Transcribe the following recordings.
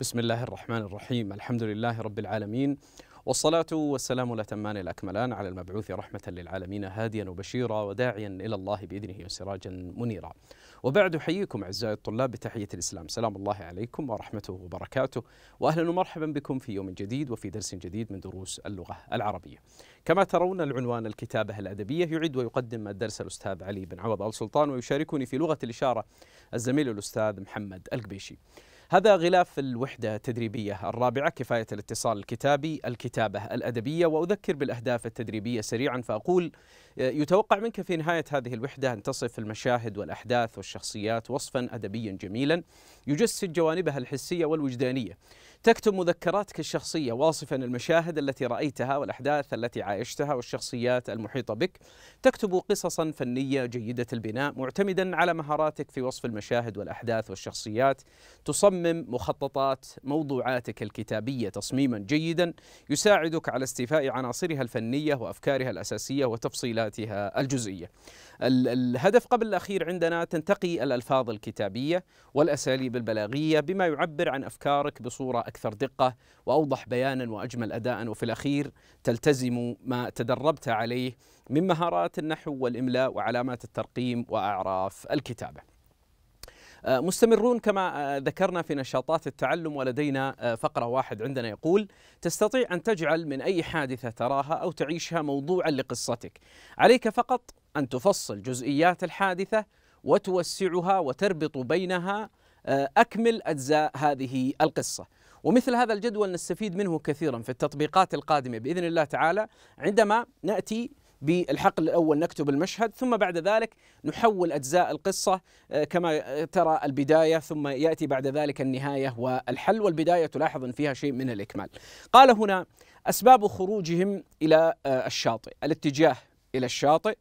بسم الله الرحمن الرحيم الحمد لله رب العالمين والصلاة والسلام الأتمان الأكملان على المبعوث رحمة للعالمين هاديا وبشيرا وداعيا إلى الله بإذنه وسراجا منيرا وبعد حييكم أعزائي الطلاب بتحية الإسلام سلام الله عليكم ورحمته وبركاته وأهلا ومرحبا بكم في يوم جديد وفي درس جديد من دروس اللغة العربية كما ترون العنوان الكتابة الأدبية يعد ويقدم الدرس الأستاذ علي بن عوض السلطان سلطان ويشاركني في لغة الإشارة الزميل الأستاذ محمد القبيشي هذا غلاف الوحدة التدريبية الرابعة كفاية الاتصال الكتابي الكتابة الأدبية وأذكر بالأهداف التدريبية سريعا فأقول آه، يتوقع منك في نهاية هذه الوحدة أن تصف المشاهد والأحداث والشخصيات وصفا أدبيا جميلا يجسد جوانبها الحسية والوجدانية تكتب مذكراتك الشخصية واصفا المشاهد التي رأيتها والأحداث التي عايشتها والشخصيات المحيطة بك تكتب قصصا فنية جيدة البناء معتمدا على مهاراتك في وصف المشاهد والأحداث والشخصيات تصمم مخططات موضوعاتك الكتابية تصميما جيدا يساعدك على استيفاء عناصرها الفنية وأفكارها الأساسية وتفصيلاتها الجزئية الهدف قبل الأخير عندنا تنتقي الألفاظ الكتابية والأساليب البلاغية بما يعبر عن أفكارك بصورة أكثر دقة وأوضح بيانا وأجمل أداء وفي الأخير تلتزم ما تدربت عليه من مهارات النحو والإملاء وعلامات الترقيم وأعراف الكتابة آه، مستمرون كما آه، ذكرنا في نشاطات التعلم ولدينا آه، فقرة واحد عندنا يقول تستطيع أن تجعل من أي حادثة تراها أو تعيشها موضوعا لقصتك عليك فقط أن تفصل جزئيات الحادثة وتوسعها وتربط بينها أكمل أجزاء هذه القصة ومثل هذا الجدول نستفيد منه كثيرا في التطبيقات القادمة بإذن الله تعالى عندما نأتي بالحقل الأول نكتب المشهد ثم بعد ذلك نحول أجزاء القصة آه، كما ترى البداية ثم يأتي بعد ذلك النهاية والحل والبداية تلاحظ فيها شيء من الإكمال قال هنا أسباب خروجهم إلى آه، الشاطئ الاتجاه إلى الشاطئ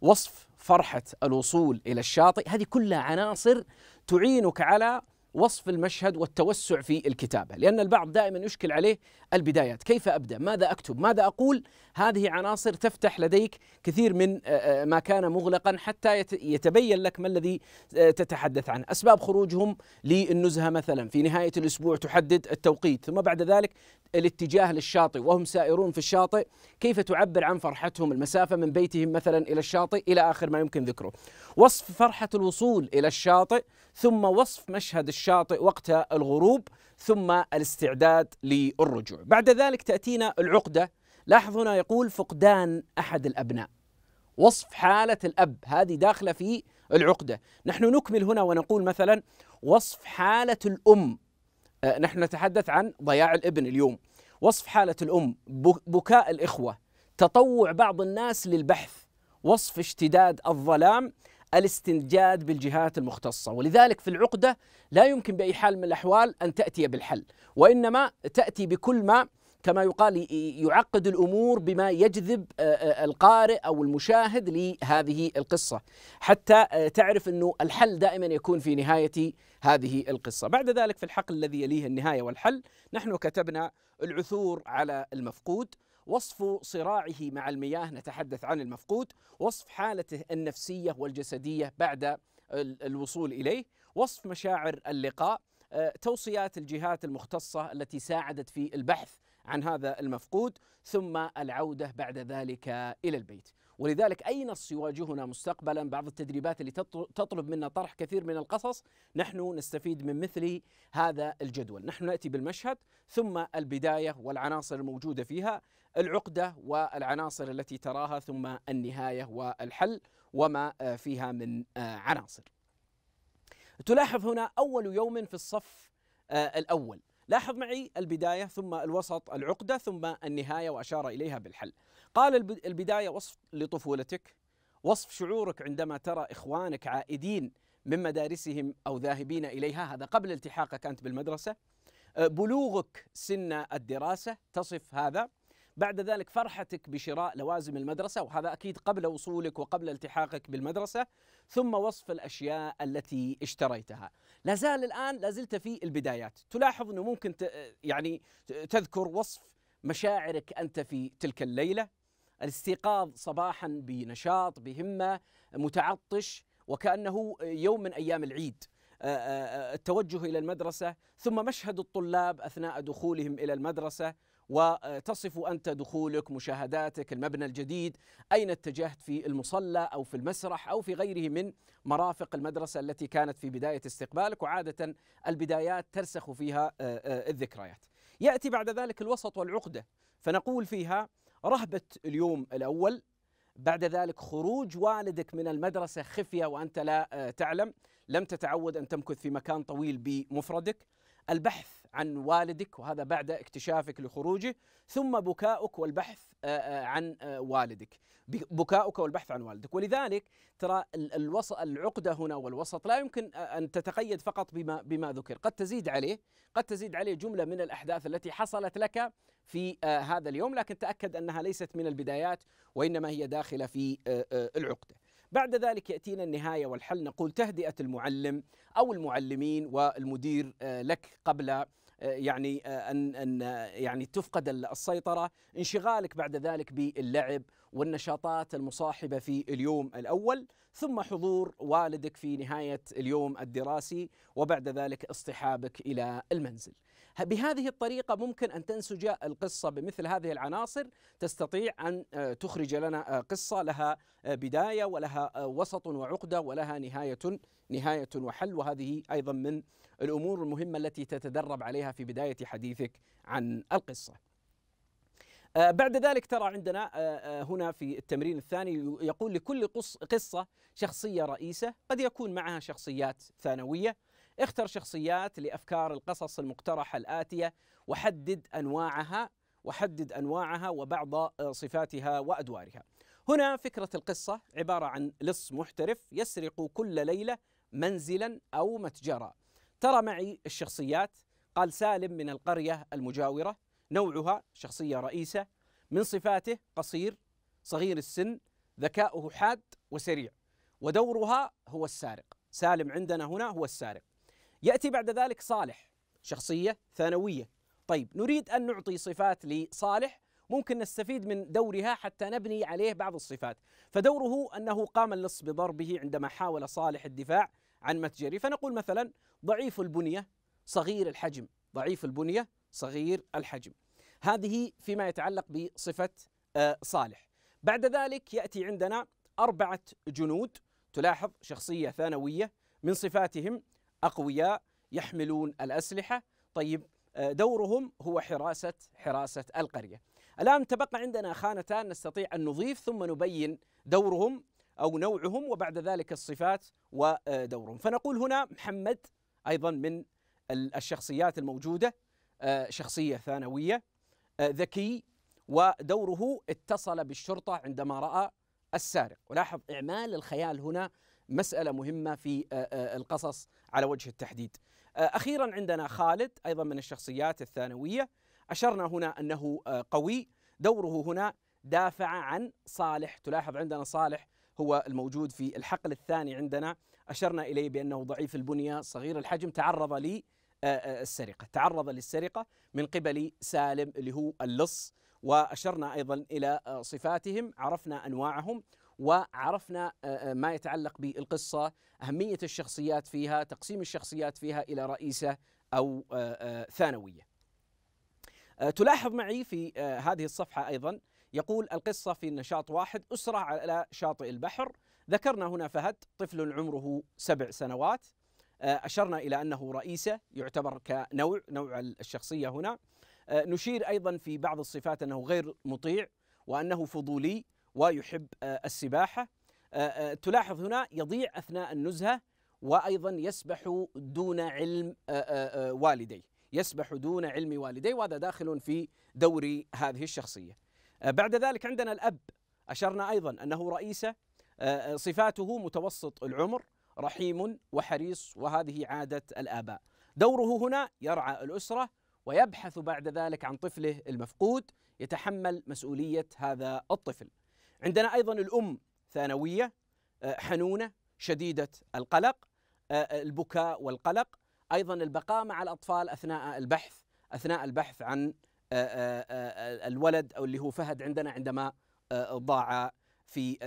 وصف فرحة الوصول إلى الشاطئ هذه كلها عناصر تعينك على وصف المشهد والتوسع في الكتابة لأن البعض دائما يشكل عليه البدايات كيف أبدأ ماذا أكتب ماذا أقول هذه عناصر تفتح لديك كثير من آه، آه، ما كان مغلقا حتى يتبين لك ما الذي آه، تتحدث عنه أسباب خروجهم للنزهة مثلا في نهاية الأسبوع تحدد التوقيت ثم بعد ذلك الاتجاه للشاطئ وهم سائرون في الشاطئ كيف تعبر عن فرحتهم المسافة من بيتهم مثلا إلى الشاطئ إلى آخر ما يمكن ذكره وصف فرحة الوصول إلى الشاطئ ثم وصف مشهد الشاطئ وقت الغروب ثم الاستعداد للرجوع بعد ذلك تأتينا العقدة لاحظ هنا يقول فقدان أحد الأبناء وصف حالة الأب هذه داخلة في العقدة نحن نكمل هنا ونقول مثلا وصف حالة الأم آه، نحن نتحدث عن ضياع الابن اليوم وصف حالة الأم بكاء الإخوة تطوع بعض الناس للبحث وصف اشتداد الظلام الاستنجاد بالجهات المختصة ولذلك في العقدة لا يمكن بأي حال من الأحوال أن تأتي بالحل وإنما تأتي بكل ما كما يقال يعقد الامور بما يجذب القارئ او المشاهد لهذه القصه حتى تعرف انه الحل دائما يكون في نهايه هذه القصه، بعد ذلك في الحقل الذي يليه النهايه والحل نحن كتبنا العثور على المفقود وصف صراعه مع المياه نتحدث عن المفقود، وصف حالته النفسيه والجسديه بعد الوصول اليه، وصف مشاعر اللقاء، توصيات الجهات المختصه التي ساعدت في البحث عن هذا المفقود ثم العوده بعد ذلك الى البيت ولذلك اي نص يواجهنا مستقبلا بعض التدريبات اللي تطلب منا طرح كثير من القصص نحن نستفيد من مثل هذا الجدول نحن ناتي بالمشهد ثم البدايه والعناصر الموجوده فيها العقده والعناصر التي تراها ثم النهايه والحل وما فيها من عناصر تلاحظ هنا اول يوم في الصف آه، الاول لاحظ معي البداية ثم الوسط العقدة ثم النهاية وأشار إليها بالحل قال البداية وصف لطفولتك وصف شعورك عندما ترى إخوانك عائدين من مدارسهم أو ذاهبين إليها هذا قبل التحاقك أنت بالمدرسة بلوغك سن الدراسة تصف هذا بعد ذلك فرحتك بشراء لوازم المدرسة وهذا أكيد قبل وصولك وقبل التحاقك بالمدرسة ثم وصف الأشياء التي اشتريتها لا زال الآن لازلت في البدايات تلاحظ أنه ممكن يعني تذكر وصف مشاعرك أنت في تلك الليلة الاستيقاظ صباحا بنشاط بهمة متعطش وكأنه يوم من أيام العيد التوجه الى المدرسه ثم مشهد الطلاب اثناء دخولهم الى المدرسه وتصف انت دخولك مشاهداتك المبنى الجديد اين اتجهت في المصلى او في المسرح او في غيره من مرافق المدرسه التي كانت في بدايه استقبالك وعاده البدايات ترسخ فيها آه، آه، الذكريات. ياتي بعد ذلك الوسط والعقده فنقول فيها رهبه اليوم الاول بعد ذلك خروج والدك من المدرسه خفيه وانت لا آه، تعلم لم تتعود ان تمكث في مكان طويل بمفردك البحث عن والدك وهذا بعد اكتشافك لخروجه ثم بكاؤك والبحث آه، آه، عن آه، والدك بكاؤك والبحث عن والدك ولذلك ترى العقدة هنا والوسط لا يمكن أن تتقيد فقط بما, بما ذكر قد تزيد عليه قد تزيد عليه جملة من الأحداث التي حصلت لك في هذا اليوم لكن تأكد أنها ليست من البدايات وإنما هي داخلة في العقدة بعد ذلك ياتينا النهايه والحل نقول تهدئه المعلم او المعلمين والمدير لك قبل يعني آه، ان ان آه، يعني تفقد السيطره، انشغالك بعد ذلك باللعب والنشاطات المصاحبه في اليوم الاول، ثم حضور والدك في نهايه اليوم الدراسي وبعد ذلك اصطحابك الى المنزل. بهذه الطريقة ممكن أن تنسج القصة بمثل هذه العناصر تستطيع أن آه، تخرج لنا قصة لها بداية ولها وسط وعقدة ولها نهاية نهاية وحل وهذه أيضا من الأمور المهمة التي تتدرب عليها في بداية حديثك عن القصة آه، بعد ذلك ترى عندنا آه، آه، هنا في التمرين الثاني يقول لكل قصة شخصية رئيسة قد يكون معها شخصيات ثانوية اختر شخصيات لأفكار القصص المقترحة الآتية وحدد أنواعها وحدد أنواعها وبعض صفاتها وأدوارها هنا فكرة القصة عبارة عن لص محترف يسرق كل ليلة منزلا أو متجرا ترى معي الشخصيات قال سالم من القرية المجاورة نوعها شخصية رئيسة من صفاته قصير صغير السن ذكاؤه حاد وسريع ودورها هو السارق سالم عندنا هنا هو السارق يأتي بعد ذلك صالح شخصية ثانوية طيب نريد أن نعطي صفات لصالح ممكن نستفيد من دورها حتى نبني عليه بعض الصفات فدوره أنه قام اللص بضربه عندما حاول صالح الدفاع عن متجره فنقول مثلا ضعيف البنية صغير الحجم ضعيف البنية صغير الحجم هذه فيما يتعلق بصفة آه، صالح بعد ذلك يأتي عندنا أربعة جنود تلاحظ شخصية ثانوية من صفاتهم أقوياء يحملون الأسلحة طيب آه، دورهم هو حراسة حراسة القرية الآن تبقى عندنا خانتان نستطيع أن نضيف ثم نبين دورهم أو نوعهم وبعد ذلك الصفات ودورهم فنقول هنا محمد أيضا من الشخصيات الموجودة آه، شخصية ثانوية آه، ذكي ودوره اتصل بالشرطة عندما رأى السارق ولاحظ إعمال الخيال هنا مسألة مهمة في آه، القصص على وجه التحديد أخيرا عندنا خالد أيضا من الشخصيات الثانوية أشرنا هنا أنه قوي دوره هنا دافع عن صالح تلاحظ عندنا صالح هو الموجود في الحقل الثاني عندنا أشرنا إليه بأنه ضعيف البنية صغير الحجم تعرض لي آه، آه، السرقة تعرض للسرقة من قبل سالم اللي هو اللص وأشرنا أيضا إلى آه، صفاتهم عرفنا أنواعهم وعرفنا ما يتعلق بالقصة أهمية الشخصيات فيها تقسيم الشخصيات فيها إلى رئيسة أو ثانوية تلاحظ معي في هذه الصفحة أيضا يقول القصة في نشاط واحد أسرة على شاطئ البحر ذكرنا هنا فهد طفل عمره سبع سنوات آه، أشرنا إلى أنه رئيسة يعتبر كنوع نوع الشخصية هنا آه، نشير أيضا في بعض الصفات أنه غير مطيع وأنه فضولي ويحب آه، السباحة تلاحظ هنا يضيع أثناء النزهة وأيضا يسبح دون علم والديه يسبح دون علم والديه وهذا داخل في دور هذه الشخصية آه، بعد ذلك عندنا الأب أشرنا أيضا أنه رئيسة آه، آه، صفاته متوسط العمر رحيم وحريص وهذه عادة الآباء دوره هنا يرعى الأسرة ويبحث بعد ذلك عن طفله المفقود يتحمل مسؤولية هذا الطفل عندنا أيضا الأم ثانوية حنونة شديدة القلق البكاء والقلق أيضا البقاء مع الأطفال أثناء البحث أثناء البحث عن آه، آه، آه، الولد أو اللي هو فهد عندنا عندما ضاع في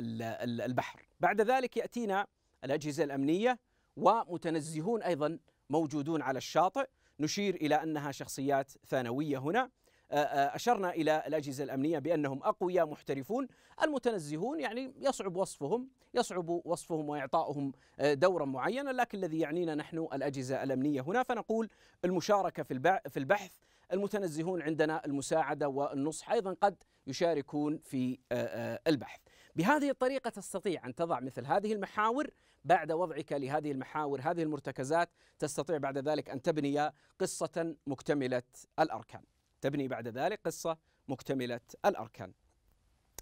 البحر بعد ذلك يأتينا الأجهزة الأمنية ومتنزهون أيضا موجودون على الشاطئ نشير إلى أنها شخصيات ثانوية هنا أشرنا إلى الأجهزة الأمنية بأنهم أقوياء محترفون المتنزهون يعني يصعب وصفهم يصعب وصفهم وإعطاؤهم دورا معينا لكن الذي يعنينا نحن الأجهزة الأمنية هنا فنقول المشاركة في البحث المتنزهون عندنا المساعدة والنصح أيضا قد يشاركون في آه، آه، البحث بهذه الطريقة تستطيع أن تضع مثل هذه المحاور بعد وضعك لهذه المحاور هذه المرتكزات تستطيع بعد ذلك أن تبني قصة مكتملة الأركان تبني بعد ذلك قصة مكتملة الأركان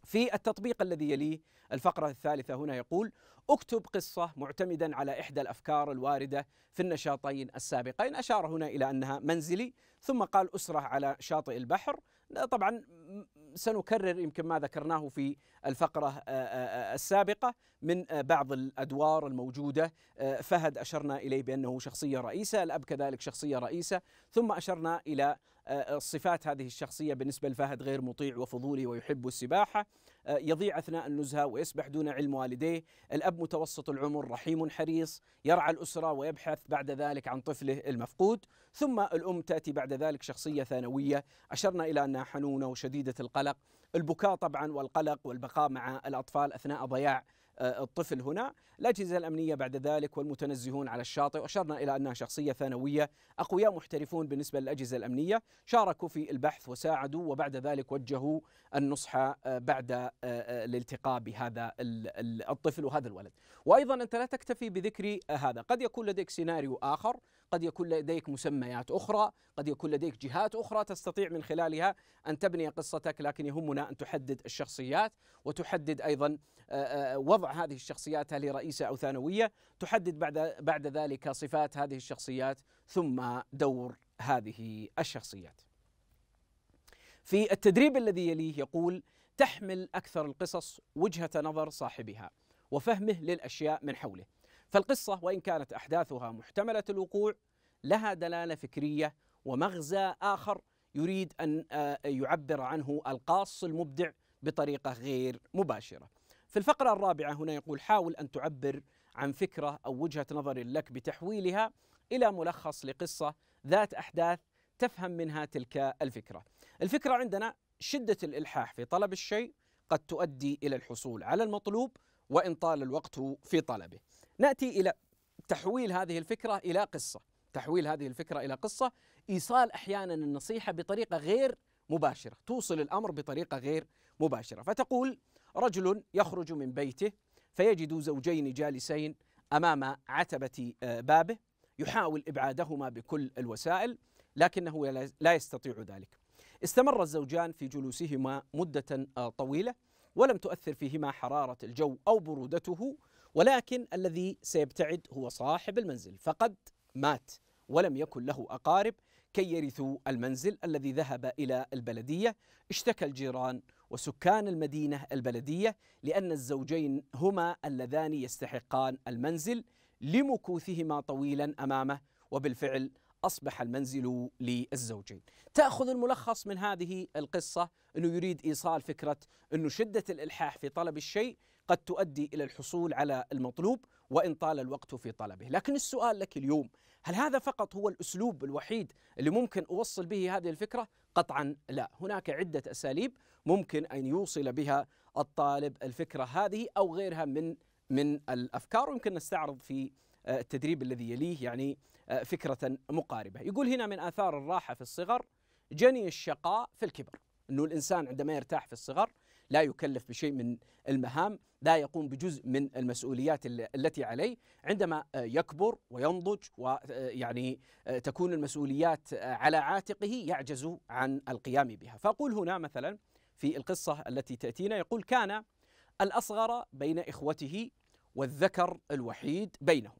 في التطبيق الذي يليه الفقرة الثالثة هنا يقول اكتب قصة معتمدا على إحدى الأفكار الواردة في النشاطين السابقين أشار هنا إلى أنها منزلي ثم قال أسرة على شاطئ البحر طبعا سنكرر يمكن ما ذكرناه في الفقرة آه، آه، آه، السابقة من بعض الأدوار الموجودة فهد أشرنا إليه بأنه شخصية رئيسة الأب كذلك شخصية رئيسة ثم أشرنا إلى صفات هذه الشخصية بالنسبة لفهد غير مطيع وفضولي ويحب السباحة آه، يضيع أثناء النزهة ويسبح دون علم والديه الأب متوسط العمر رحيم حريص يرعى الأسرة ويبحث بعد ذلك عن طفله المفقود ثم الأم تأتي بعد ذلك شخصية ثانوية أشرنا إلى أنها حنونة وشديدة القلق البكاء طبعا والقلق والبقاء مع الأطفال أثناء ضياع آه، الطفل هنا الأجهزة الأمنية بعد ذلك والمتنزهون على الشاطئ وأشرنا إلى أنها شخصية ثانوية أقوياء محترفون بالنسبة للأجهزة الأمنية شاركوا في البحث وساعدوا وبعد ذلك وجهوا النصح آه، بعد آه، الالتقاء بهذا الطفل وهذا الولد وأيضا أنت لا تكتفي بذكر هذا قد يكون لديك سيناريو آخر قد يكون لديك مسميات أخرى قد يكون لديك جهات أخرى تستطيع من خلالها أن تبني قصتك لكن يهمنا أن تحدد الشخصيات وتحدد أيضا وضع وضع هذه الشخصيات هل هي رئيسة أو ثانوية تحدد بعد, بعد ذلك صفات هذه الشخصيات ثم دور هذه الشخصيات في التدريب الذي يليه يقول تحمل أكثر القصص وجهة نظر صاحبها وفهمه للأشياء من حوله فالقصة وإن كانت أحداثها محتملة الوقوع لها دلالة فكرية ومغزى آخر يريد أن آه، يعبر عنه القاص المبدع بطريقة غير مباشرة في الفقرة الرابعة هنا يقول حاول أن تعبر عن فكرة أو وجهة نظر لك بتحويلها إلى ملخص لقصة ذات أحداث تفهم منها تلك الفكرة. الفكرة عندنا شدة الإلحاح في طلب الشيء قد تؤدي إلى الحصول على المطلوب وإن طال الوقت في طلبه. نأتي إلى تحويل هذه الفكرة إلى قصة، تحويل هذه الفكرة إلى قصة، إيصال أحيانا النصيحة بطريقة غير مباشرة، توصل الأمر بطريقة غير مباشرة، فتقول: رجل يخرج من بيته فيجد زوجين جالسين امام عتبه آه، بابه يحاول ابعادهما بكل الوسائل لكنه لا يستطيع ذلك. استمر الزوجان في جلوسهما مده آه، طويله ولم تؤثر فيهما حراره الجو او برودته ولكن الذي سيبتعد هو صاحب المنزل فقد مات ولم يكن له اقارب كي يرثوا المنزل الذي ذهب الى البلديه اشتكى الجيران وسكان المدينة البلدية لأن الزوجين هما اللذان يستحقان المنزل لمكوثهما طويلا أمامه وبالفعل أصبح المنزل للزوجين تأخذ الملخص من هذه القصة أنه يريد إيصال فكرة أنه شدة الإلحاح في طلب الشيء قد تؤدي الى الحصول على المطلوب وان طال الوقت في طلبه، لكن السؤال لك اليوم هل هذا فقط هو الاسلوب الوحيد اللي ممكن اوصل به هذه الفكره؟ قطعا لا، هناك عده اساليب ممكن ان يوصل بها الطالب الفكره هذه او غيرها من من الافكار ويمكن نستعرض في آه، التدريب الذي يليه يعني آه، فكره مقاربه، يقول هنا من اثار الراحه في الصغر جني الشقاء في الكبر، انه الانسان عندما يرتاح في الصغر لا يكلف بشيء من المهام لا يقوم بجزء من المسؤوليات التي عليه عندما آه، يكبر وينضج ويعني آه، آه، تكون المسؤوليات على عاتقه يعجز عن القيام بها فأقول هنا مثلا في القصة التي تأتينا يقول كان الأصغر بين إخوته والذكر الوحيد بينهم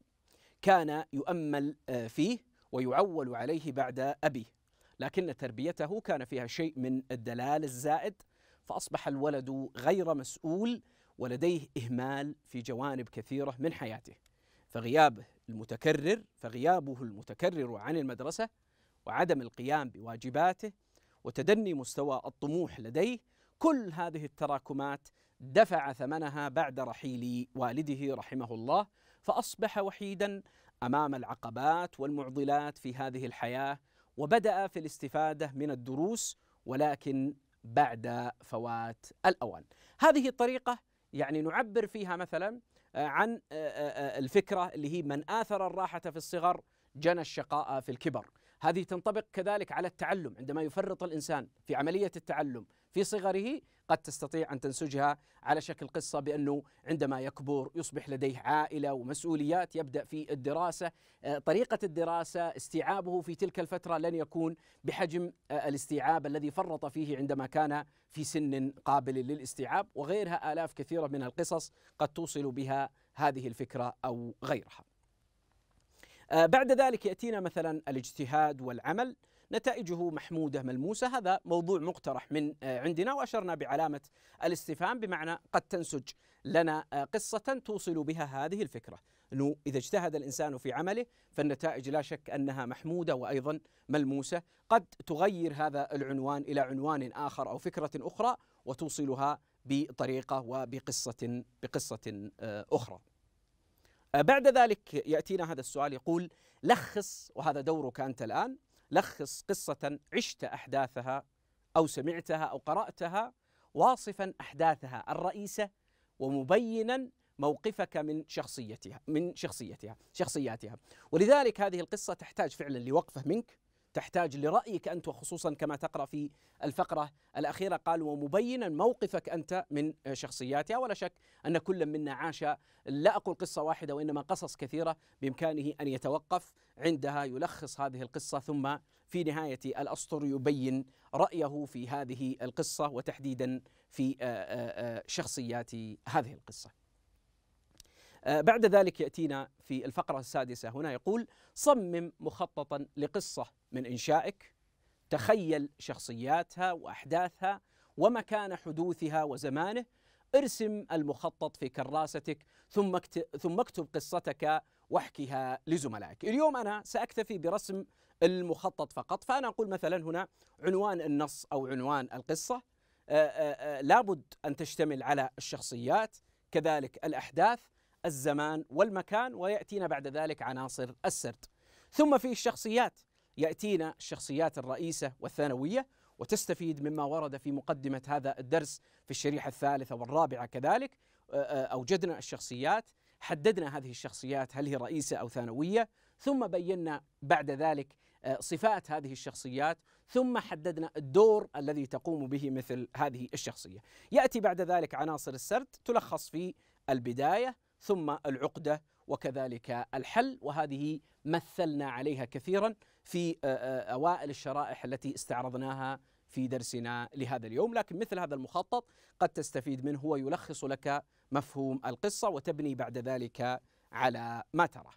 كان يؤمل فيه ويعول عليه بعد أبيه لكن تربيته كان فيها شيء من الدلال الزائد فأصبح الولد غير مسؤول ولديه إهمال في جوانب كثيرة من حياته فغيابه المتكرر فغيابه المتكرر عن المدرسة وعدم القيام بواجباته وتدني مستوى الطموح لديه كل هذه التراكمات دفع ثمنها بعد رحيل والده رحمه الله فأصبح وحيدا أمام العقبات والمعضلات في هذه الحياة وبدأ في الاستفادة من الدروس ولكن بعد فوات الاوان. هذه الطريقه يعني نعبر فيها مثلا آه، عن آه، آه، الفكره اللي هي من اثر الراحه في الصغر جنى الشقاء في الكبر. هذه تنطبق كذلك على التعلم عندما يفرط الانسان في عمليه التعلم في صغره قد تستطيع أن تنسجها على شكل قصة بأنه عندما يكبر يصبح لديه عائلة ومسؤوليات يبدأ في الدراسة آه، طريقة الدراسة استيعابه في تلك الفترة لن يكون بحجم آه، الاستيعاب الذي فرط فيه عندما كان في سن قابل للاستيعاب وغيرها آلاف كثيرة من القصص قد توصل بها هذه الفكرة أو غيرها آه، بعد ذلك يأتينا مثلا الاجتهاد والعمل نتائجه محمودة ملموسة هذا موضوع مقترح من آه، عندنا وأشرنا بعلامة الاستفهام بمعنى قد تنسج لنا آه، قصة توصل بها هذه الفكرة أنه إذا اجتهد الإنسان في عمله فالنتائج لا شك أنها محمودة وأيضا ملموسة قد تغير هذا العنوان إلى عنوان آخر أو فكرة أخرى وتوصلها بطريقة وبقصة بقصة آه، أخرى بعد ذلك يأتينا هذا السؤال يقول لخص وهذا دورك أنت الآن لخص قصة عشت أحداثها أو سمعتها أو قرأتها واصفا أحداثها الرئيسة ومبينا موقفك من شخصيتها من شخصيتها شخصياتها ولذلك هذه القصة تحتاج فعلا لوقفة منك تحتاج لرأيك أنت وخصوصا كما تقرأ في الفقرة الأخيرة قال ومبينا موقفك أنت من شخصياتها ولا شك أن كل منا عاش لا أقول قصة واحدة وإنما قصص كثيرة بإمكانه أن يتوقف عندها يلخص هذه القصة ثم في نهاية الأسطر يبين رأيه في هذه القصة وتحديدا في آه، آه، آه، شخصيات هذه القصة بعد ذلك ياتينا في الفقره السادسه هنا يقول صمم مخططا لقصه من إنشائك تخيل شخصياتها وأحداثها ومكان حدوثها وزمانه ارسم المخطط في كراستك ثم ثم اكتب قصتك واحكيها لزملائك. اليوم انا ساكتفي برسم المخطط فقط، فانا اقول مثلا هنا عنوان النص او عنوان القصه آه، آه، آه، لابد ان تشتمل على الشخصيات كذلك الاحداث، الزمان والمكان وياتينا بعد ذلك عناصر السرد. ثم في الشخصيات يأتينا الشخصيات الرئيسة والثانوية وتستفيد مما ورد في مقدمة هذا الدرس في الشريحة الثالثة والرابعة كذلك أوجدنا الشخصيات حددنا هذه الشخصيات هل هي رئيسة أو ثانوية ثم بينا بعد ذلك صفات هذه الشخصيات ثم حددنا الدور الذي تقوم به مثل هذه الشخصية يأتي بعد ذلك عناصر السرد تلخص في البداية ثم العقدة وكذلك الحل وهذه مثلنا عليها كثيرا في اوائل الشرائح التي استعرضناها في درسنا لهذا اليوم، لكن مثل هذا المخطط قد تستفيد منه ويلخص لك مفهوم القصه وتبني بعد ذلك على ما تراه.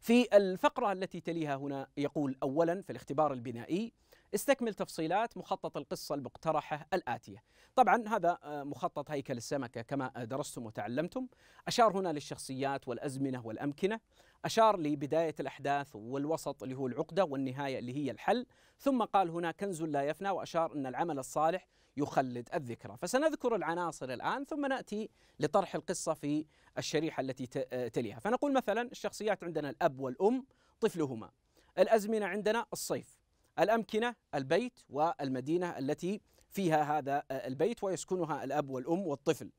في الفقره التي تليها هنا يقول اولا في الاختبار البنائي استكمل تفصيلات مخطط القصة المقترحة الآتية طبعا هذا مخطط هيكل السمكة كما درستم وتعلمتم أشار هنا للشخصيات والأزمنة والأمكنة أشار لبداية الأحداث والوسط اللي هو العقدة والنهاية اللي هي الحل ثم قال هنا كنز لا يفنى وأشار أن العمل الصالح يخلد الذكرى فسنذكر العناصر الآن ثم نأتي لطرح القصة في الشريحة التي آه، تليها فنقول مثلا الشخصيات عندنا الأب والأم طفلهما الأزمنة عندنا الصيف الأمكنة البيت والمدينة التي فيها هذا آه، البيت ويسكنها الأب والأم والطفل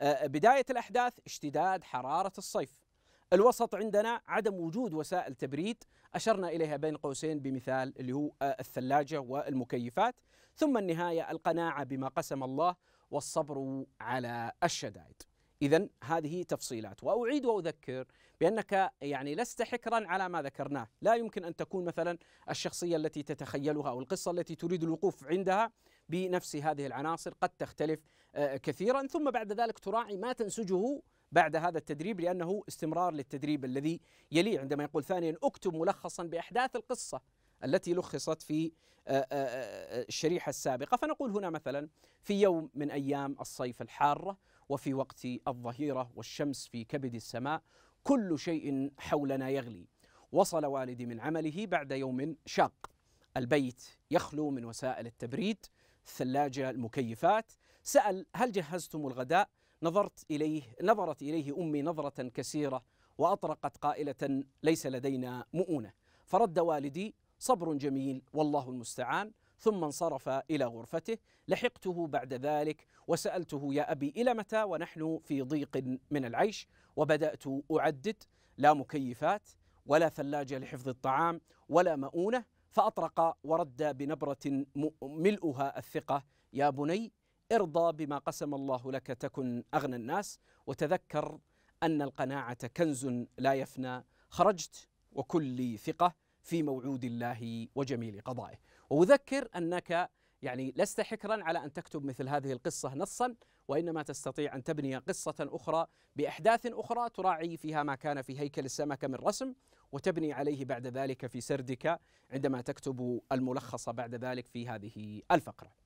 آه، بداية الأحداث اشتداد حرارة الصيف الوسط عندنا عدم وجود وسائل تبريد أشرنا إليها بين قوسين بمثال اللي هو آه، الثلاجة والمكيفات ثم النهاية القناعة بما قسم الله والصبر على الشدائد إذا هذه تفصيلات وأعيد وأذكر بأنك يعني لست حكرا على ما ذكرناه لا يمكن أن تكون مثلا الشخصية التي تتخيلها أو القصة التي تريد الوقوف عندها بنفس هذه العناصر قد تختلف آه، كثيرا ثم بعد ذلك تراعي ما تنسجه بعد هذا التدريب لأنه استمرار للتدريب الذي يليه عندما يقول ثانيا اكتب ملخصا بأحداث القصة التي لخصت في الشريحة السابقة فنقول هنا مثلا في يوم من أيام الصيف الحارة وفي وقت الظهيرة والشمس في كبد السماء كل شيء حولنا يغلي وصل والدي من عمله بعد يوم شاق البيت يخلو من وسائل التبريد الثلاجة المكيفات سأل هل جهزتم الغداء نظرت إليه نظرت إليه أمي نظرة كثيرة وأطرقت قائلة ليس لدينا مؤونة فرد والدي صبر جميل والله المستعان ثم انصرف إلى غرفته لحقته بعد ذلك وسألته يا أبي إلى متى ونحن في ضيق من العيش وبدأت أعدد لا مكيفات ولا ثلاجة لحفظ الطعام ولا مؤونة فأطرق ورد بنبرة ملؤها الثقة يا بني ارضى بما قسم الله لك تكن اغنى الناس وتذكر ان القناعه كنز لا يفنى خرجت وكل ثقه في موعود الله وجميل قضائه واذكر انك يعني لست حكرا على ان تكتب مثل هذه القصه نصا وانما تستطيع ان تبني قصه اخرى باحداث اخرى تراعي فيها ما كان في هيكل السمكه من رسم وتبني عليه بعد ذلك في سردك عندما تكتب الملخص بعد ذلك في هذه الفقره.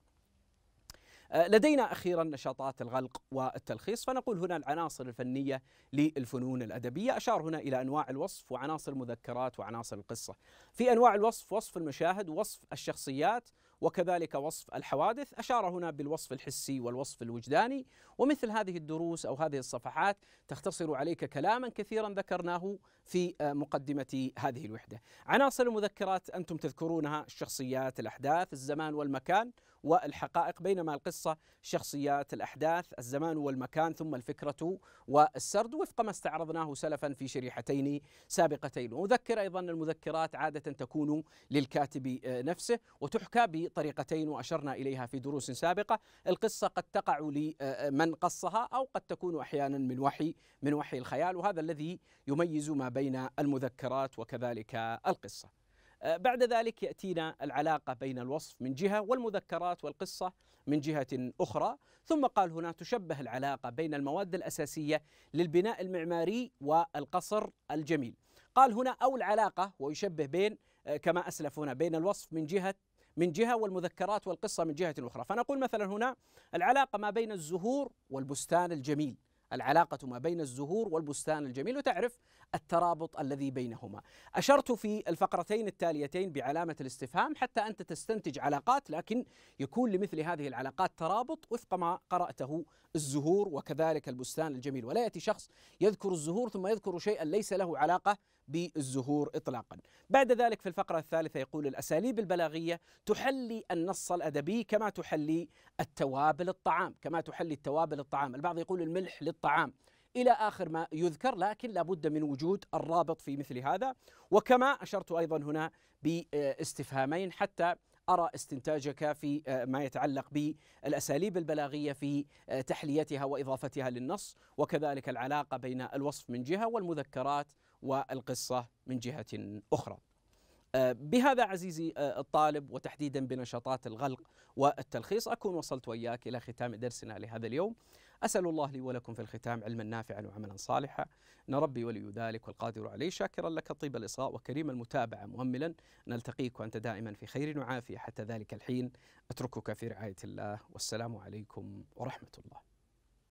آه، لدينا أخيرا نشاطات الغلق والتلخيص فنقول هنا العناصر الفنية للفنون الأدبية أشار هنا إلى أنواع الوصف وعناصر المذكرات وعناصر القصة في أنواع الوصف وصف المشاهد وصف الشخصيات وكذلك وصف الحوادث أشار هنا بالوصف الحسي والوصف الوجداني ومثل هذه الدروس أو هذه الصفحات تختصر عليك كلاما كثيرا ذكرناه في آه، مقدمة هذه الوحدة عناصر المذكرات أنتم تذكرونها الشخصيات الأحداث الزمان والمكان والحقائق بينما القصة شخصيات الأحداث الزمان والمكان ثم الفكرة والسرد وفق ما استعرضناه سلفا في شريحتين سابقتين وذكر أيضا المذكرات عادة تكون للكاتب نفسه وتحكى بطريقتين وأشرنا إليها في دروس سابقة القصة قد تقع لمن قصها أو قد تكون أحيانا من وحي من وحي الخيال وهذا الذي يميز ما بين المذكرات وكذلك القصه آه، بعد ذلك يأتينا العلاقة بين الوصف من جهة والمذكرات والقصة من جهة أخرى ثم قال هنا تشبه العلاقة بين المواد الأساسية للبناء المعماري والقصر الجميل قال هنا أو العلاقة ويشبه بين آه، كما أسلف هنا بين الوصف من جهة من جهة والمذكرات والقصة من جهة أخرى فنقول مثلا هنا العلاقة ما بين الزهور والبستان الجميل العلاقة ما بين الزهور والبستان الجميل وتعرف الترابط الذي بينهما أشرت في الفقرتين التاليتين بعلامة الاستفهام حتى أنت تستنتج علاقات لكن يكون لمثل هذه العلاقات ترابط وفق ما قرأته الزهور وكذلك البستان الجميل ولا يأتي شخص يذكر الزهور ثم يذكر شيئا ليس له علاقة بالزهور إطلاقا بعد ذلك في الفقرة الثالثة يقول الأساليب البلاغية تحلي النص الأدبي كما تحلي التوابل الطعام كما تحلي التوابل الطعام البعض يقول الملح للطعام إلى آخر ما يذكر لكن لابد من وجود الرابط في مثل هذا وكما أشرت أيضا هنا باستفهامين حتى أرى استنتاجك في آه، ما يتعلق بالأساليب البلاغية في آه، تحليتها وإضافتها للنص وكذلك العلاقة بين الوصف من جهة والمذكرات والقصة من جهة أخرى آه، بهذا عزيزي آه، الطالب وتحديدا بنشاطات الغلق والتلخيص أكون وصلت وإياك إلى ختام درسنا لهذا اليوم أسأل الله لي ولكم في الختام علما نافعا وعملا صالحا إن ربي ولي ذلك والقادر عليه شاكرا لك طيب الإصغاء وكريم المتابعة مؤملا نلتقيك وأنت دائما في خير وعافية حتى ذلك الحين أتركك في رعاية الله والسلام عليكم ورحمة الله